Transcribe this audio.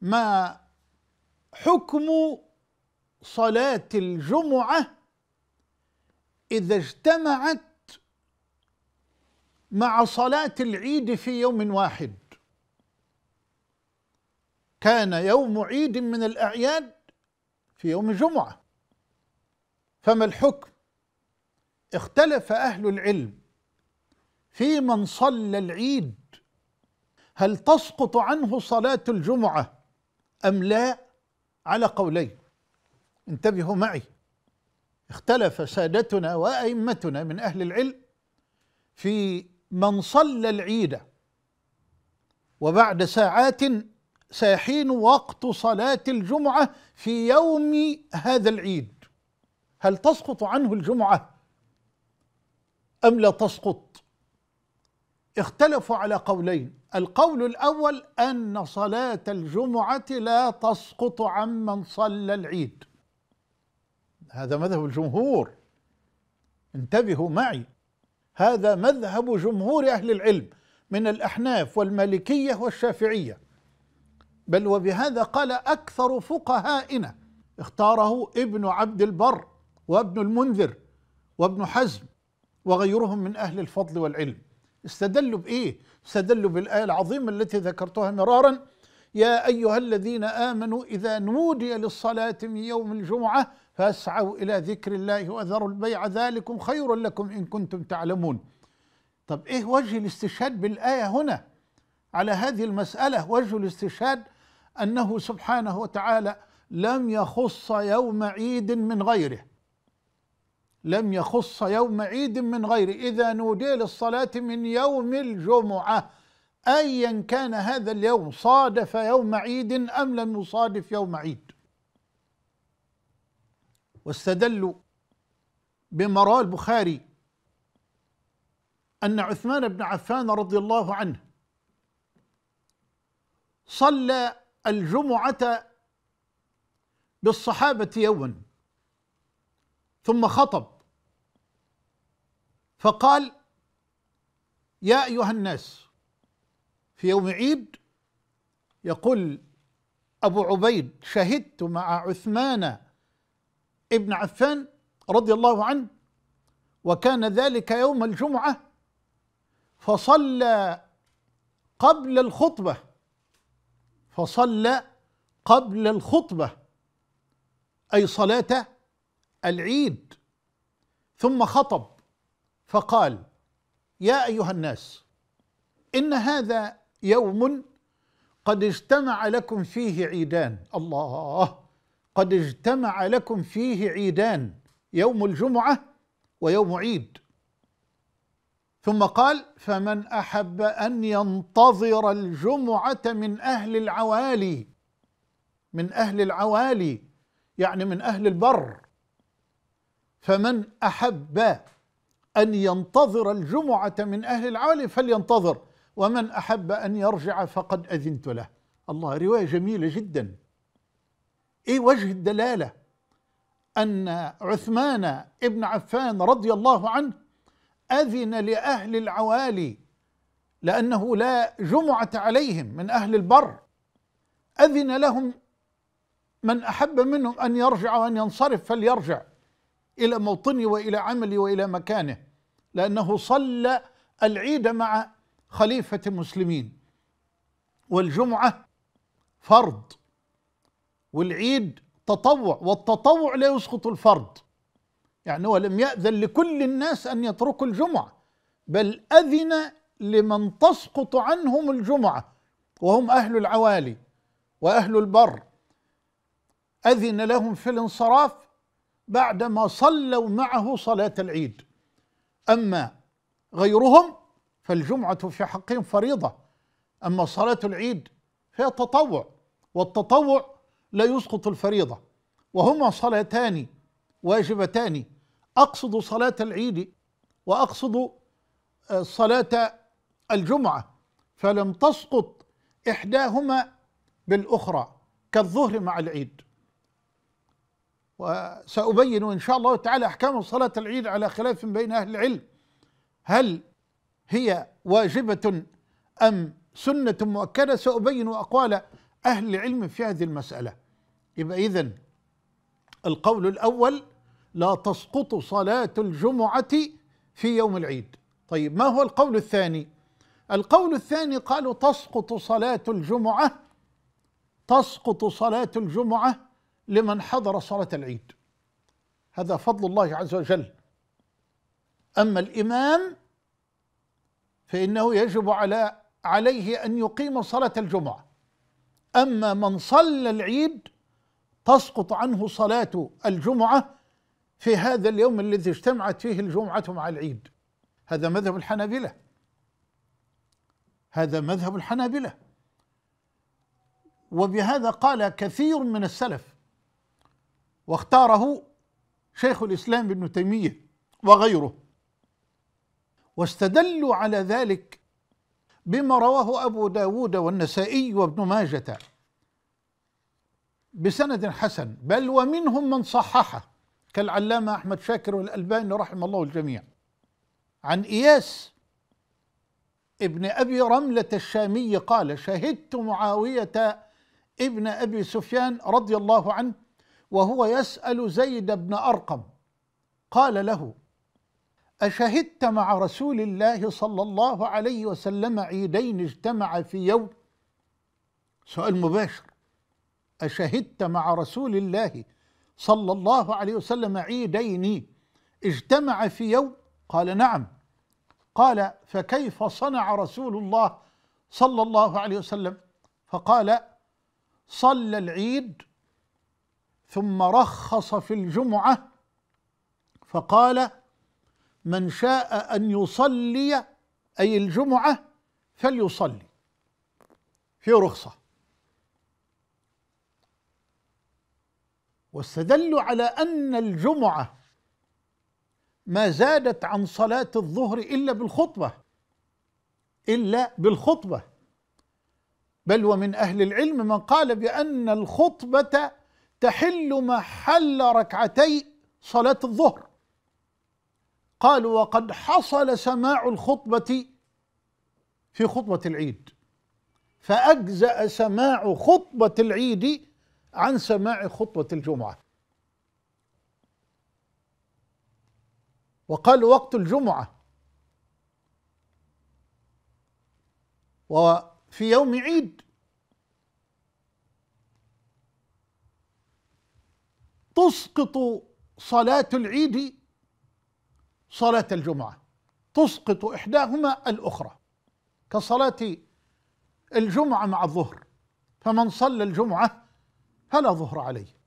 ما حكم صلاة الجمعة إذا اجتمعت مع صلاة العيد في يوم واحد كان يوم عيد من الأعياد في يوم الجمعة فما الحكم اختلف أهل العلم في من صلى العيد هل تسقط عنه صلاة الجمعة أم لا على قولين انتبهوا معي اختلف سادتنا وأئمتنا من أهل العلم في من صلى العيد وبعد ساعات سيحين وقت صلاة الجمعة في يوم هذا العيد هل تسقط عنه الجمعة أم لا تسقط اختلفوا على قولين القول الأول أن صلاة الجمعة لا تسقط عمن صلى العيد هذا مذهب الجمهور انتبهوا معي هذا مذهب جمهور أهل العلم من الأحناف والمالكية والشافعية بل وبهذا قال أكثر فقهائنا اختاره ابن عبد البر وابن المنذر وابن حزم وغيرهم من أهل الفضل والعلم استدلوا بايه استدلوا بالايه العظيمه التي ذكرتها مرارا يا ايها الذين امنوا اذا نودي للصلاه من يوم الجمعه فاسعوا الى ذكر الله وذروا البيع ذلكم خير لكم ان كنتم تعلمون طب ايه وجه الاستشهاد بالايه هنا على هذه المساله وجه الاستشهاد انه سبحانه وتعالى لم يخص يوم عيد من غيره لم يخص يوم عيد من غيره إذا نودي للصلاة من يوم الجمعة أيا كان هذا اليوم صادف يوم عيد أم لم يصادف يوم عيد واستدلوا بما رواه البخاري أن عثمان بن عفان رضي الله عنه صلى الجمعة بالصحابة يوما ثم خطب فقال يا ايها الناس في يوم عيد يقول ابو عبيد شهدت مع عثمان ابن عفان رضي الله عنه وكان ذلك يوم الجمعه فصلى قبل الخطبه فصلى قبل الخطبه اي صلاه العيد ثم خطب فقال يا ايها الناس ان هذا يوم قد اجتمع لكم فيه عيدان الله قد اجتمع لكم فيه عيدان يوم الجمعه ويوم عيد ثم قال فمن احب ان ينتظر الجمعه من اهل العوالي من اهل العوالي يعني من اهل البر فمن أحب أن ينتظر الجمعة من أهل العالي فلينتظر ومن أحب أن يرجع فقد أذنت له الله رواية جميلة جدا إيه وجه الدلالة أن عثمان ابن عفان رضي الله عنه أذن لأهل العوالي لأنه لا جمعة عليهم من أهل البر أذن لهم من أحب منهم أن يرجع وأن ينصرف فليرجع إلى موطني وإلى عملي وإلى مكانه لأنه صلى العيد مع خليفة المسلمين والجمعة فرض والعيد تطوع والتطوع لا يسقط الفرض يعني هو لم يأذن لكل الناس أن يتركوا الجمعة بل أذن لمن تسقط عنهم الجمعة وهم أهل العوالي وأهل البر أذن لهم في الانصراف بعدما صلوا معه صلاة العيد أما غيرهم فالجمعة في حقهم فريضة أما صلاة العيد فهي تطوع والتطوع لا يسقط الفريضة وهما صلاتان واجبتان أقصد صلاة العيد وأقصد آه، صلاة الجمعة فلم تسقط إحداهما بالأخرى كالظهر مع العيد وسأبين إن شاء الله تعالى أحكام صلاة العيد على خلاف بين أهل العلم هل هي واجبة أم سنة مؤكدة سأبين أقوال أهل العلم في هذه المسألة يبقى إذن القول الأول لا تسقط صلاة الجمعة في يوم العيد طيب ما هو القول الثاني القول الثاني قالوا تسقط صلاة الجمعة تسقط صلاة الجمعة لمن حضر صلاة العيد هذا فضل الله عز وجل أما الإمام فإنه يجب على عليه أن يقيم صلاة الجمعة أما من صلى العيد تسقط عنه صلاة الجمعة في هذا اليوم الذي اجتمعت فيه الجمعة مع العيد هذا مذهب الحنابلة هذا مذهب الحنابلة وبهذا قال كثير من السلف واختاره شيخ الاسلام ابن تيميه وغيره واستدلوا على ذلك بما رواه ابو داود والنسائي وابن ماجه بسند حسن بل ومنهم من صححه كالعلامه احمد شاكر والالباني رحم الله الجميع عن اياس ابن ابي رمله الشامي قال شهدت معاويه ابن ابي سفيان رضي الله عنه وهو يسأل زيد بن أرقم قال له أشهدت مع رسول الله صلى الله عليه وسلم عيدين اجتمع في يوم سؤال مباشر أشهدت مع رسول الله صلى الله عليه وسلم عيدين اجتمع في يوم قال نعم قال فكيف صنع رسول الله صلى الله عليه وسلم فقال صلى العيد ثم رخص في الجمعه فقال من شاء ان يصلي اي الجمعه فليصلي في رخصه واستدلوا على ان الجمعه ما زادت عن صلاه الظهر الا بالخطبه الا بالخطبه بل ومن اهل العلم من قال بان الخطبه تحل محل ركعتي صلاة الظهر قالوا وقد حصل سماع الخطبة في خطبة العيد فأجزأ سماع خطبة العيد عن سماع خطبة الجمعة وقال وقت الجمعة وفي يوم عيد تسقط صلاة العيد صلاة الجمعة تسقط إحداهما الأخرى كصلاة الجمعة مع الظهر فمن صلى الجمعة فلا ظهر عليه